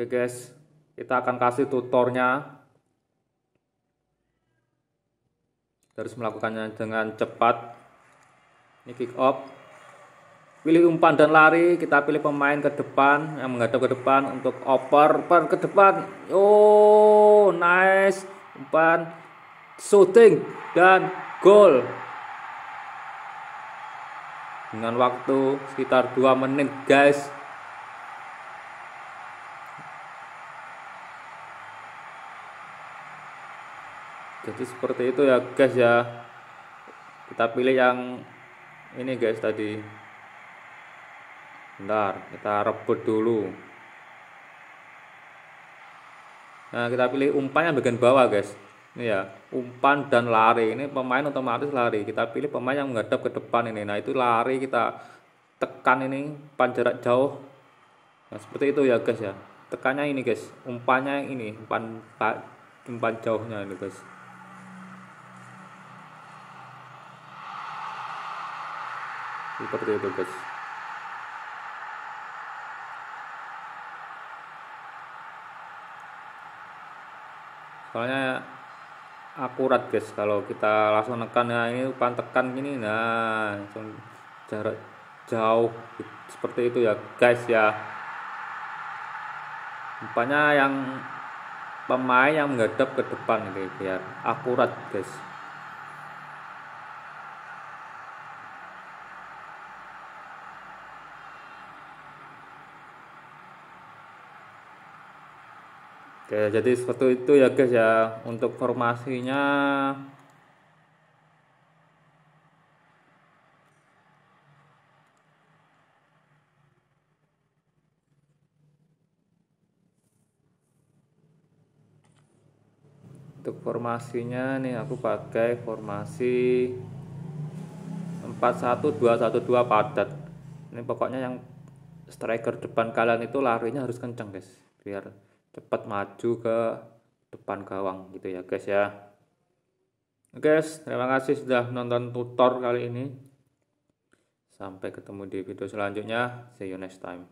Oke guys, kita akan kasih tutornya. Harus melakukannya dengan cepat. Ini kick off. Pilih umpan dan lari, kita pilih pemain ke depan yang menghadap ke depan untuk oper per ke depan. Oh, nice. Umpan shooting dan gol. Dengan waktu sekitar 2 menit, guys. jadi seperti itu ya guys ya kita pilih yang ini guys tadi bentar kita rebut dulu nah kita pilih umpan yang bagian bawah guys ini ya umpan dan lari ini pemain otomatis lari kita pilih pemain yang menghadap ke depan ini nah itu lari kita tekan ini umpan jauh nah seperti itu ya guys ya tekannya ini guys umpannya yang ini umpan umpan jauhnya ini guys seperti itu guys soalnya akurat guys kalau kita langsung tekan ya nah, ini pan tekan gini nah langsung jarak jauh gitu. seperti itu ya guys ya umpanya yang pemain yang menghadap ke depan gitu biar ya. akurat guys Oke, jadi seperti itu ya guys ya untuk formasinya. Untuk formasinya nih aku pakai formasi 41212 padat. Ini pokoknya yang striker depan kalian itu larinya harus kenceng guys, biar cepat maju ke depan gawang gitu ya guys ya oke guys terima kasih sudah nonton tutor kali ini sampai ketemu di video selanjutnya see you next time